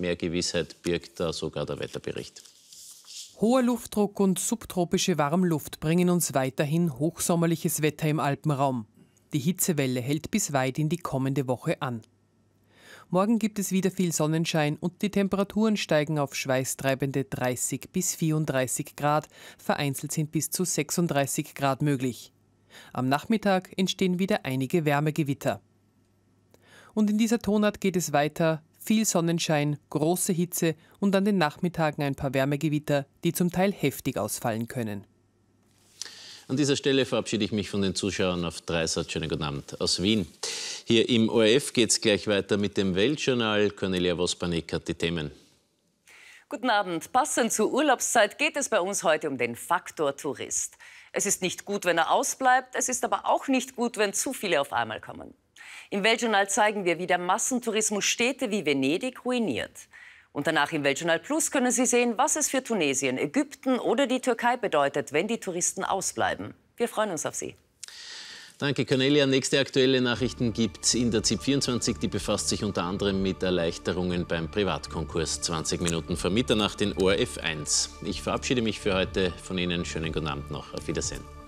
mehr Gewissheit birgt da sogar der Wetterbericht. Hoher Luftdruck und subtropische Warmluft bringen uns weiterhin hochsommerliches Wetter im Alpenraum. Die Hitzewelle hält bis weit in die kommende Woche an. Morgen gibt es wieder viel Sonnenschein und die Temperaturen steigen auf schweißtreibende 30 bis 34 Grad, vereinzelt sind bis zu 36 Grad möglich. Am Nachmittag entstehen wieder einige Wärmegewitter. Und in dieser Tonart geht es weiter viel Sonnenschein, große Hitze und an den Nachmittagen ein paar Wärmegewitter, die zum Teil heftig ausfallen können. An dieser Stelle verabschiede ich mich von den Zuschauern auf Dreisat. Schönen guten Abend aus Wien. Hier im ORF geht es gleich weiter mit dem Weltjournal. Cornelia Wospanik hat die Themen. Guten Abend. Passend zur Urlaubszeit geht es bei uns heute um den Faktor Tourist. Es ist nicht gut, wenn er ausbleibt. Es ist aber auch nicht gut, wenn zu viele auf einmal kommen. Im Weltjournal zeigen wir, wie der Massentourismus Städte wie Venedig ruiniert. Und danach im Weltjournal Plus können Sie sehen, was es für Tunesien, Ägypten oder die Türkei bedeutet, wenn die Touristen ausbleiben. Wir freuen uns auf Sie. Danke, Cornelia. Nächste aktuelle Nachrichten gibt es in der ZIP 24. Die befasst sich unter anderem mit Erleichterungen beim Privatkonkurs. 20 Minuten vor Mitternacht in ORF 1. Ich verabschiede mich für heute von Ihnen. Schönen guten Abend noch. Auf Wiedersehen.